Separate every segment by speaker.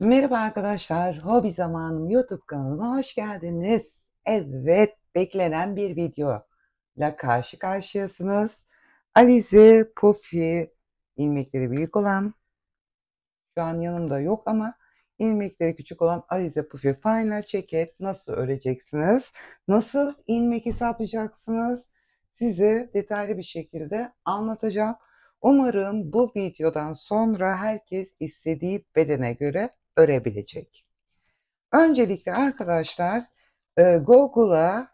Speaker 1: Merhaba arkadaşlar, Hobi Zamanım YouTube kanalıma hoş geldiniz. Evet, beklenen bir video ile karşı karşıyasınız. Alize Puffy, ilmekleri büyük olan, şu an yanımda yok ama ilmekleri küçük olan Alize Puffy Final Ceket nasıl öreceksiniz? Nasıl ilmek hesaplayacaksınız? Size detaylı bir şekilde anlatacağım. Umarım bu videodan sonra herkes istediği bedene göre örebilecek. Öncelikle arkadaşlar e, Google'a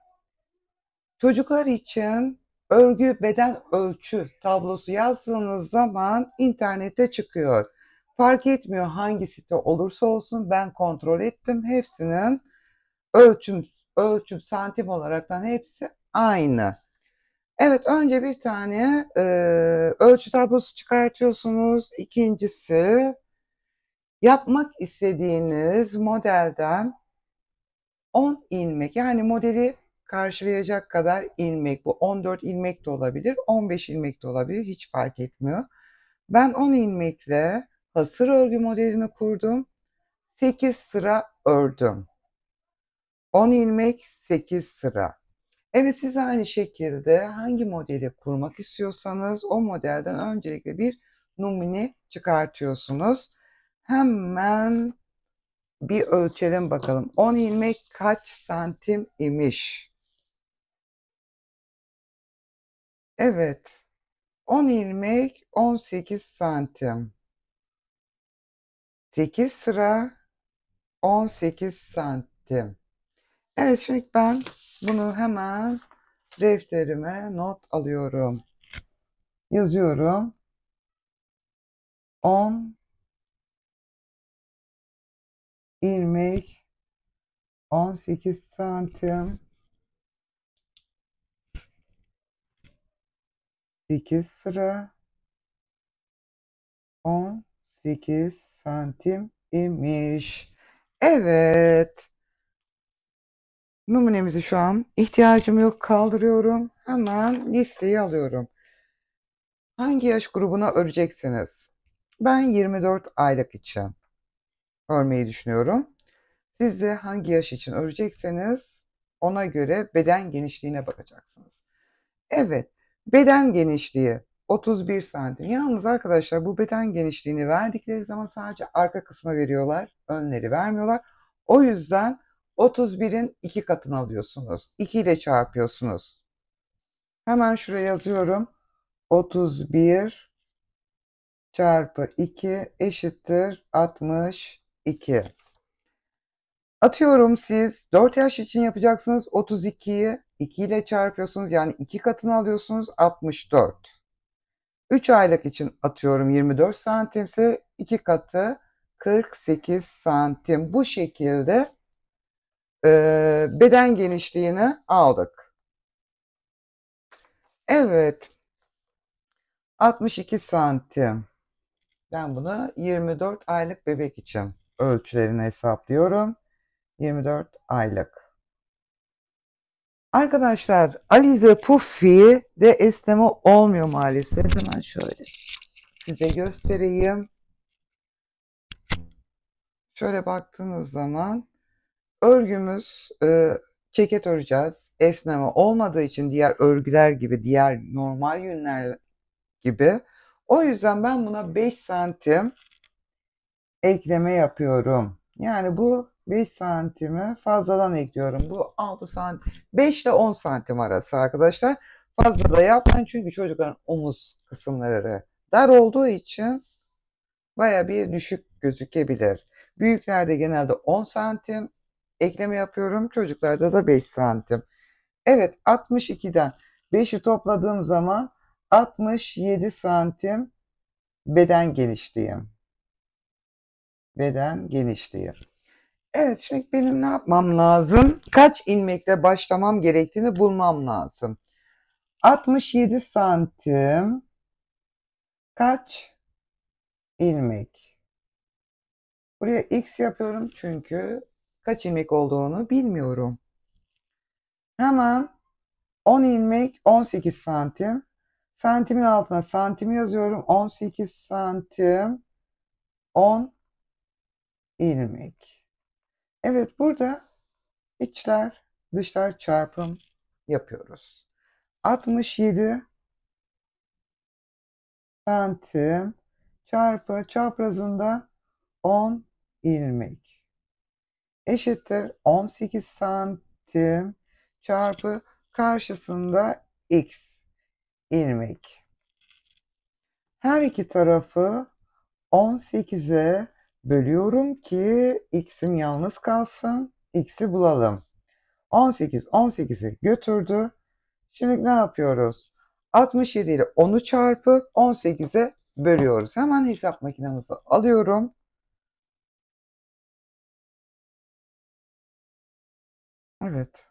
Speaker 1: çocuklar için örgü beden ölçü tablosu yazdığınız zaman internette çıkıyor. Fark etmiyor hangi site olursa olsun ben kontrol ettim. Hepsinin ölçüm ölçüm santim olaraktan hepsi aynı. Evet önce bir tane e, ölçü tablosu çıkartıyorsunuz. İkincisi yapmak istediğiniz modelden 10 ilmek yani modeli karşılayacak kadar ilmek bu 14 ilmek de olabilir 15 ilmek de olabilir hiç fark etmiyor. Ben 10 ilmekle hasır örgü modelini kurdum. 8 sıra ördüm. 10 ilmek 8 sıra. Evet siz aynı şekilde hangi modeli kurmak istiyorsanız o modelden öncelikle bir numune çıkartıyorsunuz. Hemen bir ölçelim bakalım. 10 ilmek kaç santim
Speaker 2: imiş? Evet. 10 ilmek 18 santim. 8
Speaker 1: sıra 18 santim. Evet şimdi ben bunu hemen defterime not alıyorum.
Speaker 2: Yazıyorum. 10 ilmek 18 santim 8
Speaker 1: sıra 18 santim imiş. Evet. Numunemizi şu an ihtiyacım yok kaldırıyorum. Hemen listeyi alıyorum. Hangi yaş grubuna öreceksiniz? Ben 24 aylık için örmeyi düşünüyorum. Siz de hangi yaş için örecekseniz ona göre beden genişliğine bakacaksınız. Evet, beden genişliği 31 santim. Yalnız arkadaşlar bu beden genişliğini verdikleri zaman sadece arka kısma veriyorlar. Önleri vermiyorlar. O yüzden 31'in iki katını alıyorsunuz. 2 ile çarpıyorsunuz. Hemen şuraya yazıyorum. 31 çarpı 2 eşittir 60 2. Atıyorum siz 4 yaş için yapacaksınız 32'yi 2 ile çarpıyorsunuz yani 2 katını alıyorsunuz 64. 3 aylık için atıyorum 24 santimse 2 katı 48 santim. Bu şekilde e, beden genişliğini aldık. Evet. 62 santim. Ben bunu 24 aylık bebek için ölçülerini hesaplıyorum. 24 aylık. Arkadaşlar Alize Puffi de esneme olmuyor maalesef. Hemen şöyle size göstereyim. Şöyle baktığınız zaman örgümüz e, ceket öreceğiz. Esneme olmadığı için diğer örgüler gibi, diğer normal yünler gibi. O yüzden ben buna 5 santim ekleme yapıyorum. Yani bu 5 santimi fazladan ekliyorum. Bu 6 santim, 5 ile 10 santim arası arkadaşlar. Fazla da yapmayın çünkü çocukların omuz kısımları dar olduğu için baya bir düşük gözükebilir. Büyüklerde genelde 10 santim ekleme yapıyorum. Çocuklarda da 5 santim. Evet 62'den 5'i topladığım zaman 67 santim beden geliştiğim beden genişliyor? Evet şimdi benim ne yapmam lazım? Kaç ilmekle başlamam gerektiğini bulmam lazım. 67 santim kaç ilmek? Buraya x yapıyorum çünkü kaç ilmek olduğunu bilmiyorum. Hemen 10 ilmek 18 santim. Santimin altına santimi yazıyorum. 18 santim 10 ilmek. Evet burada içler dışlar çarpım yapıyoruz. 67 santim çarpı çaprazında 10 ilmek eşittir 18 santim çarpı karşısında x ilmek. Her iki tarafı 18'e bölüyorum ki x'im yalnız kalsın. X'i bulalım. 18 18'i götürdü. Şimdi ne yapıyoruz? 67 ile 10'u çarpıp
Speaker 2: 18'e bölüyoruz. Hemen hesap makinemizi alıyorum. Evet.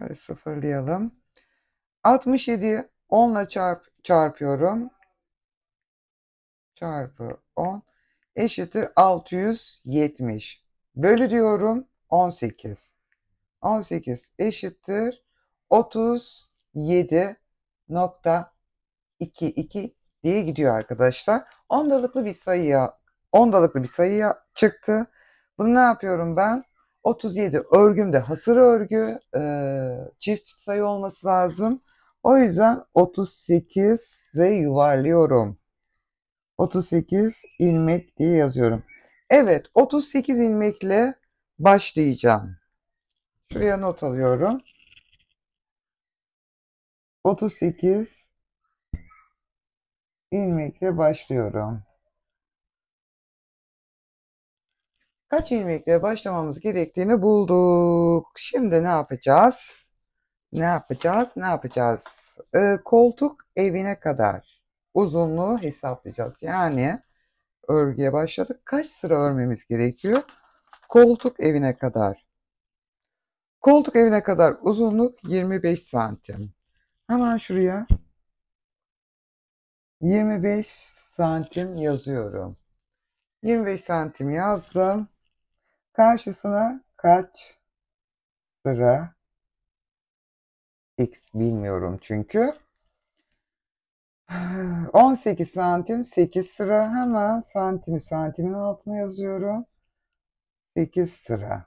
Speaker 2: Böyle sıfırlayalım. 67'yi 10 ile çarp çarpıyorum
Speaker 1: çarpı 10 eşittir 670. Bölü diyorum 18. 18 eşittir 37.22 diye gidiyor arkadaşlar. Ondalıklı bir sayıya ondalıklı bir sayıya çıktı. Bunu ne yapıyorum ben? 37 örgümde hasır örgü e, çift sayı olması lazım. O yüzden 38'e yuvarlıyorum. 38 ilmek diye yazıyorum. Evet 38 ilmekle başlayacağım. Şuraya not alıyorum.
Speaker 2: 38 ilmekle başlıyorum. Kaç ilmekle
Speaker 1: başlamamız gerektiğini bulduk. Şimdi ne yapacağız? Ne yapacağız? Ne yapacağız? Ee, koltuk evine kadar uzunluğu hesaplayacağız. Yani örgüye başladık. Kaç sıra örmemiz gerekiyor? Koltuk evine kadar. Koltuk evine kadar uzunluk 25 santim. Hemen şuraya 25 santim yazıyorum. 25 santim yazdım. Karşısına kaç sıra x bilmiyorum çünkü 18 santim 8 sıra hemen santimi santimin altına yazıyorum. 8 sıra.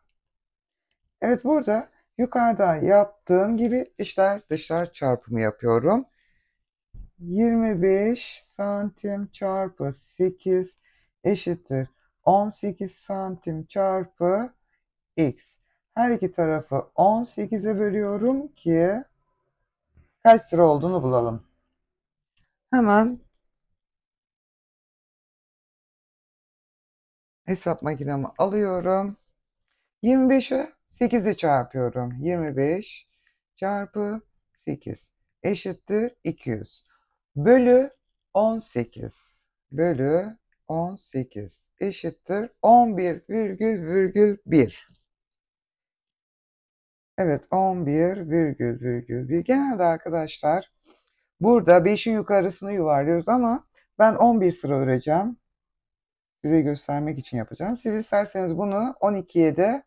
Speaker 1: Evet burada yukarıda yaptığım gibi içler dışlar çarpımı yapıyorum. 25 santim çarpı 8 eşittir 18 santim çarpı x. Her iki tarafı 18'e bölüyorum ki
Speaker 2: kaç sıra olduğunu bulalım. Hemen hesap makinemi alıyorum.
Speaker 1: 25'i 8'e çarpıyorum. 25 çarpı 8 eşittir 200. Bölü 18 bölü 18 eşittir 11 virgül virgül 1. Evet 11 virgül virgül 1. Genelde arkadaşlar Burada 5'i yukarısını yuvarlıyoruz ama ben 11 sıra öreceğim. Size göstermek için yapacağım. Siz isterseniz bunu 12'ye de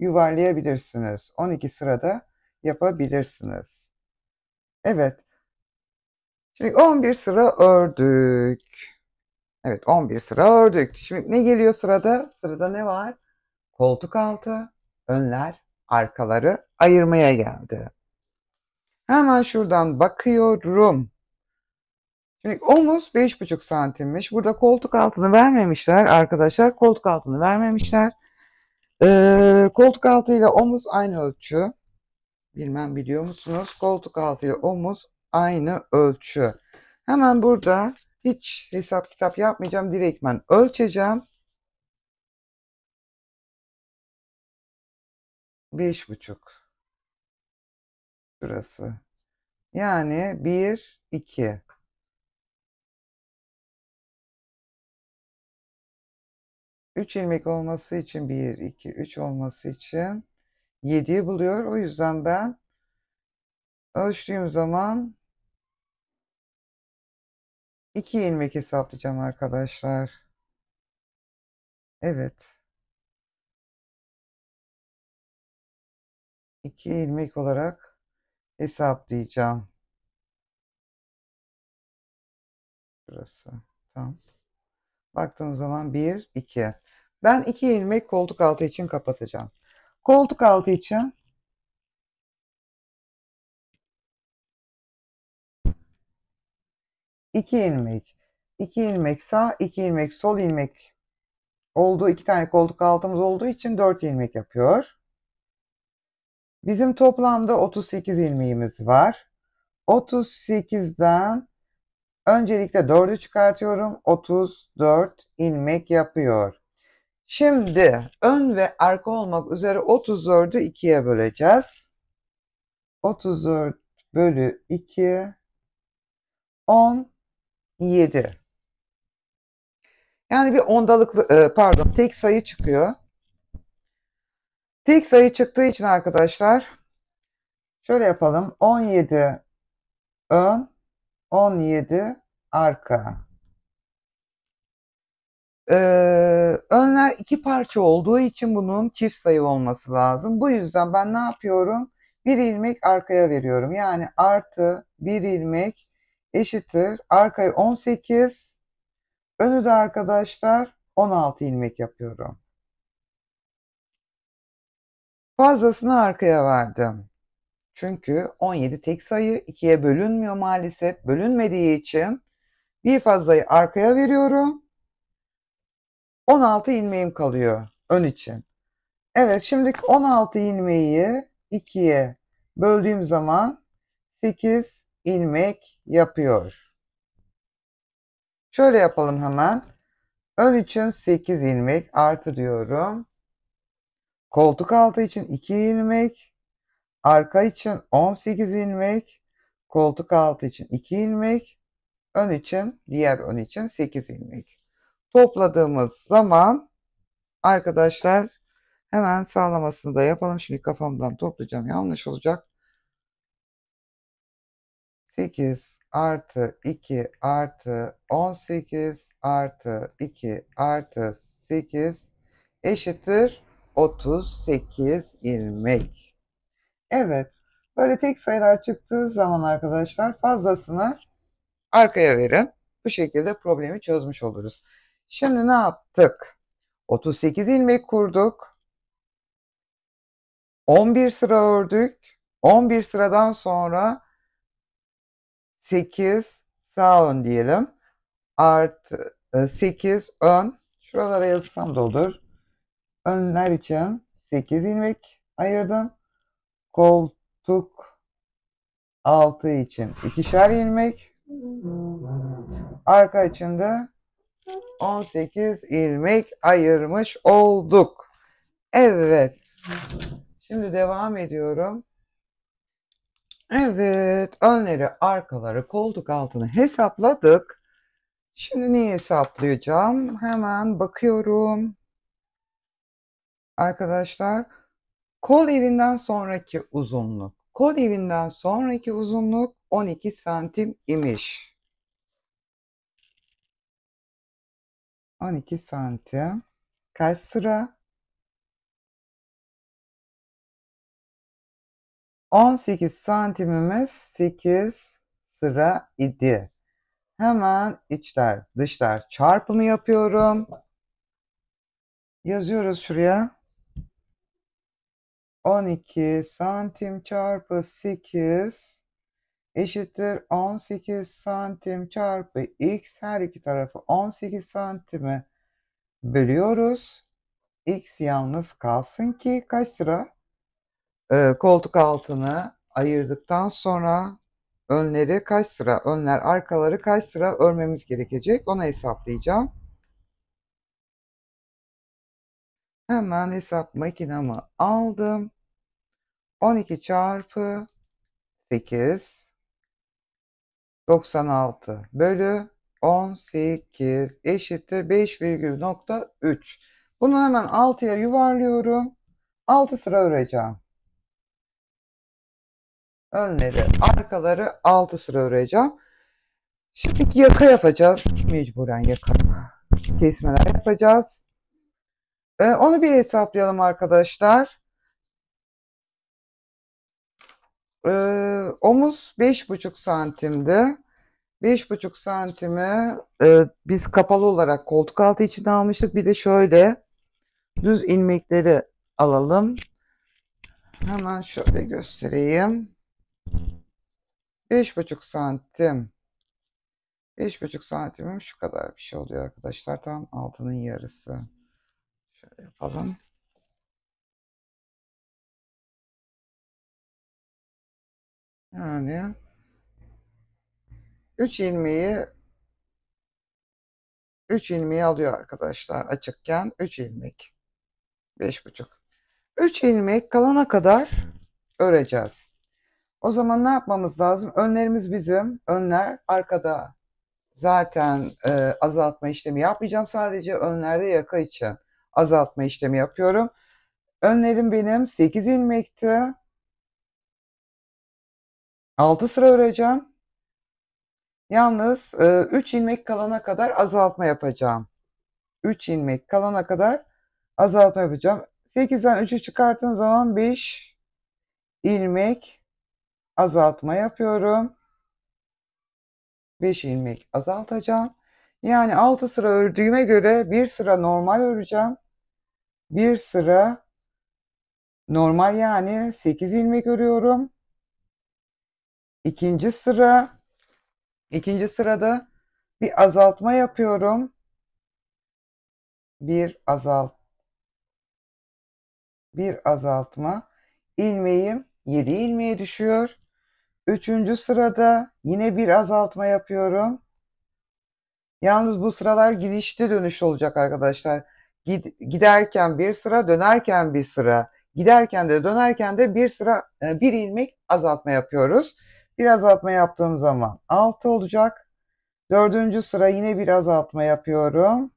Speaker 1: yuvarlayabilirsiniz. 12 sırada yapabilirsiniz. Evet. Şimdi 11 sıra ördük. Evet 11 sıra ördük. Şimdi ne geliyor sırada? Sırada ne var? Koltuk altı, önler, arkaları ayırmaya geldi. Hemen şuradan bakıyorum. Şimdi omuz 5,5 santimmiş. Burada koltuk altını vermemişler arkadaşlar. Koltuk altını vermemişler. Ee, koltuk altı ile omuz aynı ölçü. Bilmem biliyor musunuz? Koltuk altı ile omuz aynı ölçü. Hemen burada hiç
Speaker 2: hesap kitap yapmayacağım. Direktmen ölçeceğim. 5,5 Burası. Yani 1, 2. Üç ilmek olması için bir,
Speaker 1: iki, üç olması için yediyi buluyor. O yüzden ben ölçtüğüm zaman iki ilmek
Speaker 2: hesaplayacağım arkadaşlar. Evet. 2 ilmek olarak hesaplayacağım. Burası.
Speaker 1: Tamam. Baktığım zaman 1, 2. Ben 2 ilmek koltuk altı
Speaker 2: için kapatacağım. Koltuk altı için iki ilmek,
Speaker 1: iki ilmek sağ, iki ilmek sol ilmek olduğu iki tane koltuk altımız olduğu için dört ilmek yapıyor. Bizim toplamda 38 ilmeğimiz var. 38'den öncelikle 4'ü çıkartıyorum. 34 ilmek yapıyor. Şimdi ön ve arka olmak üzere 34'ü 2'ye böleceğiz. 34 bölü 2 17. Yani bir ondalıklı e, pardon tek sayı çıkıyor. Tek sayı çıktığı için arkadaşlar şöyle yapalım. 17 ön, 17 arka. Ee, önler iki parça olduğu için bunun çift sayı olması lazım. Bu yüzden ben ne yapıyorum? Bir ilmek arkaya veriyorum. Yani artı bir ilmek eşittir. Arkaya 18. Önü de arkadaşlar 16 ilmek yapıyorum. Fazlasını arkaya verdim. Çünkü 17 tek sayı 2'ye bölünmüyor maalesef. Bölünmediği için bir fazlayı arkaya veriyorum. 16 ilmeğim kalıyor ön için. Evet şimdi 16 ilmeği 2'ye böldüğüm zaman 8 ilmek yapıyor. Şöyle yapalım hemen. Ön için 8 ilmek artı diyorum. Koltuk altı için 2 ilmek. Arka için 18 ilmek. Koltuk altı için 2 ilmek. Ön için, diğer ön için 8 ilmek. Topladığımız zaman arkadaşlar hemen sağlamasını da yapalım. Şimdi kafamdan toplayacağım. Yanlış olacak. 8 artı 2 artı 18 artı 2 artı 8 eşittir 38 ilmek. Evet. Böyle tek sayılar çıktığı zaman arkadaşlar fazlasını arkaya verin. Bu şekilde problemi çözmüş oluruz. Şimdi ne yaptık? 38 ilmek kurduk. 11 sıra ördük. 11 sıradan sonra 8 sağ ön diyelim. Artı 8 e, ön. Şuralara yazsam da olur. Önler için 8 ilmek ayırdım. Koltuk altı için ikişer ilmek. Arka için de 18 ilmek ayırmış olduk. Evet. Şimdi devam ediyorum. Evet, önleri, arkaları, koltuk altını hesapladık. Şimdi neyi hesaplayacağım? Hemen bakıyorum arkadaşlar kol evinden sonraki uzunluk. Kol evinden sonraki uzunluk 12 santim imiş.
Speaker 2: 12 santim. Kaç sıra? 18 santimimiz 8 sıra idi. Hemen içler
Speaker 1: dışlar çarpımı yapıyorum. Yazıyoruz şuraya. 12 santim çarpı 8 eşittir 18 santim çarpı x her iki tarafı 18 santime bölüyoruz. x yalnız kalsın ki kaç sıra? Ee, koltuk altını ayırdıktan sonra önleri kaç sıra, önler arkaları kaç sıra örmemiz gerekecek onu hesaplayacağım. Hemen hesap makinamı aldım. 12 çarpı 8 96 bölü 18 eşittir 5,3. Bunu hemen 6'ya yuvarlıyorum. 6 sıra öreceğim. Önleri, arkaları 6 sıra öreceğim. Şimdi yaka yapacağız. Mecburen yaka. Kesmeler yapacağız. Ee, onu bir hesaplayalım arkadaşlar. E, omuz 5,5 santimdi. 5,5 santimi e, biz kapalı olarak koltuk altı için almıştık. Bir de şöyle düz ilmekleri alalım. Hemen şöyle göstereyim. 5,5 santim. 5,5 santimim şu kadar
Speaker 2: bir şey oluyor arkadaşlar. Tam altının yarısı. Şöyle yapalım. Yani 3 ilmeği
Speaker 1: 3 ilmeği alıyor arkadaşlar açıkken 3 ilmek. 5,5. 3 ilmek kalana kadar öreceğiz. O zaman ne yapmamız lazım? Önlerimiz bizim. Önler arkada. Zaten e, azaltma işlemi yapmayacağım. Sadece önlerde yaka için azaltma işlemi yapıyorum. Önlerim benim 8 ilmekti. 6 sıra öreceğim. Yalnız 3 e, ilmek kalana kadar azaltma yapacağım. 3 ilmek kalana kadar azaltma yapacağım. 8'den 3'ü çıkarttığım zaman 5 ilmek azaltma yapıyorum. 5 ilmek azaltacağım. Yani 6 sıra ördüğüme göre 1 sıra normal öreceğim bir sıra normal yani 8 ilmek örüyorum. İkinci sıra ikinci sırada bir azaltma yapıyorum. Bir azalt bir azaltma ilmeğim 7 ilmeğe düşüyor. Üçüncü sırada yine bir azaltma yapıyorum. Yalnız bu sıralar girişte dönüş olacak arkadaşlar giderken bir sıra, dönerken bir sıra, giderken de dönerken de bir sıra e, bir ilmek azaltma yapıyoruz. Bir azaltma yaptığım zaman 6 olacak. Dördüncü sıra yine bir azaltma yapıyorum.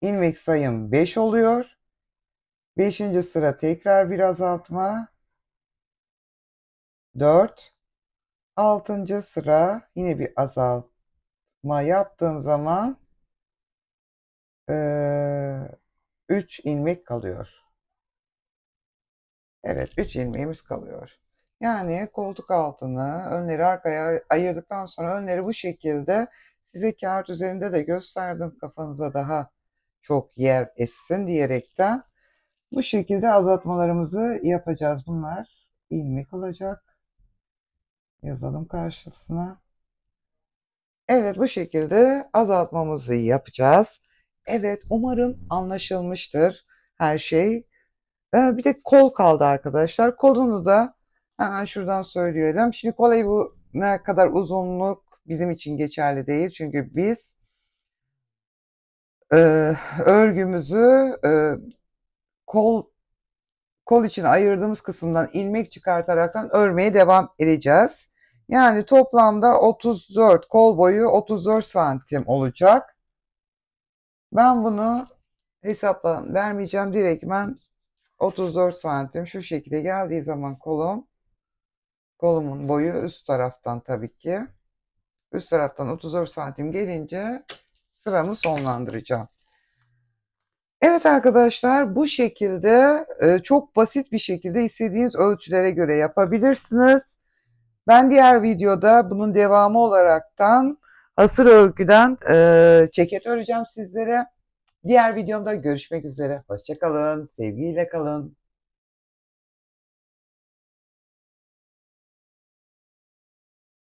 Speaker 1: İlmek sayım 5 oluyor. Beşinci sıra tekrar bir azaltma. Dört. Altıncı sıra yine bir azaltma yaptığım zaman 3 ee, ilmek kalıyor. Evet 3 ilmeğimiz kalıyor. Yani koltuk altını önleri arkaya ayırdıktan sonra önleri bu şekilde size kağıt üzerinde de gösterdim kafanıza daha çok yer etsin diyerekten bu şekilde azaltmalarımızı yapacağız. Bunlar ilmek olacak. Yazalım karşısına. Evet bu şekilde azaltmamızı yapacağız. Evet, umarım anlaşılmıştır her şey. Ee, bir de kol kaldı arkadaşlar. Kolunu da hemen şuradan söylüyorum. Şimdi kolayı bu ne kadar uzunluk bizim için geçerli değil. Çünkü biz e, örgümüzü e, kol kol için ayırdığımız kısımdan ilmek çıkartaraktan örmeye devam edeceğiz. Yani toplamda 34 kol boyu 34 santim olacak. Ben bunu hesapla vermeyeceğim. Direkt ben 34 santim şu şekilde geldiği zaman kolum kolumun boyu üst taraftan tabii ki üst taraftan 34 santim gelince sıramı sonlandıracağım. Evet arkadaşlar bu şekilde e, çok basit bir şekilde istediğiniz ölçülere göre yapabilirsiniz. Ben diğer videoda bunun devamı olaraktan hasır örgüden
Speaker 2: e, ceket öreceğim sizlere. Diğer videomda görüşmek üzere. Hoşçakalın, sevgiyle kalın.